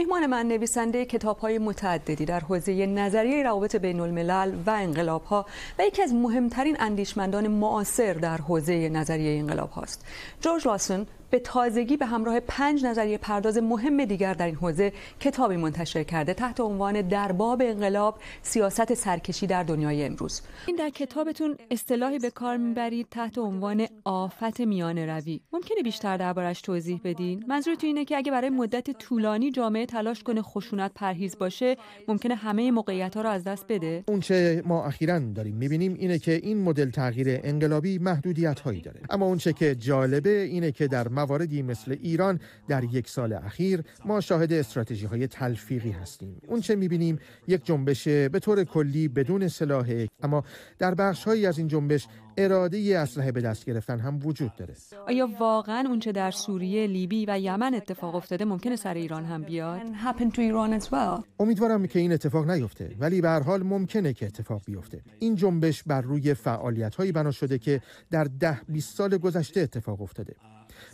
مهمان من نویسنده کتاب های متعددی در حوزه نظریه روابط بین الملل و انقلاب ها و یکی از مهمترین اندیشمندان معاصر در حوزه نظریه انقلاب هاست جورج لاسون به تازگی به همراه پنج نظریه پرداز مهم دیگر در این حوزه کتابی منتشر کرده تحت عنوان درباب انقلاب سیاست سرکشی در دنیای امروز این در کتابتون اصطلاحی به کار میبرید تحت عنوان آفت میان روی ممکنه بیشتر دربارش توضیح بدین تو اینه که اگه برای مدت طولانی جامعه تلاش کنه خشونت پرهیز باشه ممکنه همه موقعیت ها رو از دست بده اونچه ما اخیرا داریم میبینیم اینه که این مدل تغییر انقلابی محدودیت هایی داره اما اونچه که جالبه اینه که در مواردی مثل ایران در یک سال اخیر ما شاهد استراتژی های تلفیقی هستیم اونچه میبینیم یک جنبش به طور کلی بدون سلاحه اما در بخش هایی از این جنبش اراده یه اسلحه به دست گرفتن هم وجود داره آیا واقعا اونچه در سوریه لیبی و یمن اتفاق افتاده ممکنه سر ایران هم بیاد امیدوارم که این اتفاق نیفته ولی به هر حال ممکنه که اتفاق بیفته این جنبش بر روی فعالیت هایی بنا شده که در ده 20 سال گذشته اتفاق افتاده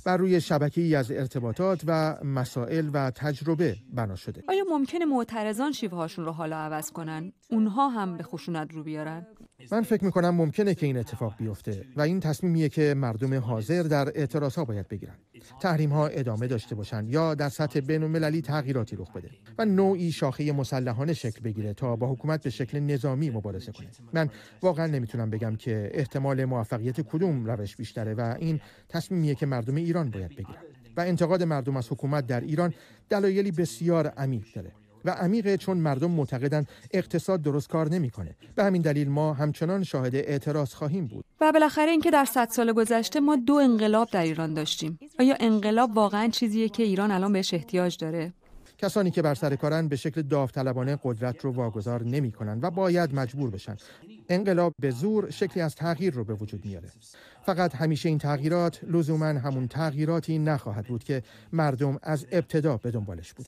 بر روی شبکه‌ای از ارتباطات و مسائل و تجربه بنا شده آیا ممکنه معترضان هاشون رو حالا عوض کنن اونها هم به خشونت رو بیارن من فکر می کنم ممکنه که این اتفاق بیفته و این تصمیمیه که مردم حاضر در اعتراض ها باید بگیرن تحریم ها ادامه داشته باشن یا در سطح بین مللی تغییراتی رخ بده و نوعی شاخه مسلحانه شکل بگیره تا با حکومت به شکل نظامی مبارزه کنه من واقعا نمیتونم بگم که احتمال موفقیت کدوم روش بیشتره و این تصمیمیه که مردم ایران باید بگیرن و انتقاد مردم از حکومت در ایران دلایلی بسیار عمیق داره و عمیقه چون مردم معتقدن اقتصاد درست کار نمیکنه به همین دلیل ما همچنان شاهد اعتراض خواهیم بود و بالاخره اینکه در 100 سال گذشته ما دو انقلاب در ایران داشتیم آیا انقلاب واقعا چیزیه که ایران الان بهش احتیاج داره کسانی که بر سر کارن به شکل داوطلبانه قدرت رو واگذار نمی کنن و باید مجبور بشن انقلاب به زور شکلی از تغییر رو به وجود میاره فقط همیشه این تغییرات لزوما همون تغییراتی نخواهد بود که مردم از ابتدا به دنبالش بود